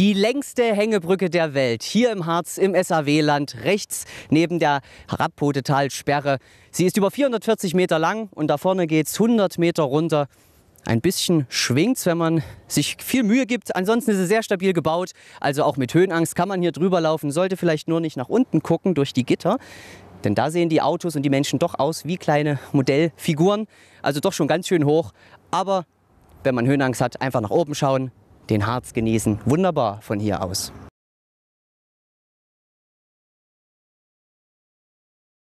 Die längste Hängebrücke der Welt, hier im Harz, im SAW-Land, rechts neben der Rappodetalsperre. Sie ist über 440 Meter lang und da vorne geht es 100 Meter runter. Ein bisschen schwingt wenn man sich viel Mühe gibt. Ansonsten ist es sehr stabil gebaut, also auch mit Höhenangst kann man hier drüber laufen. Sollte vielleicht nur nicht nach unten gucken durch die Gitter, denn da sehen die Autos und die Menschen doch aus wie kleine Modellfiguren. Also doch schon ganz schön hoch, aber wenn man Höhenangst hat, einfach nach oben schauen, den Harz genießen. Wunderbar von hier aus.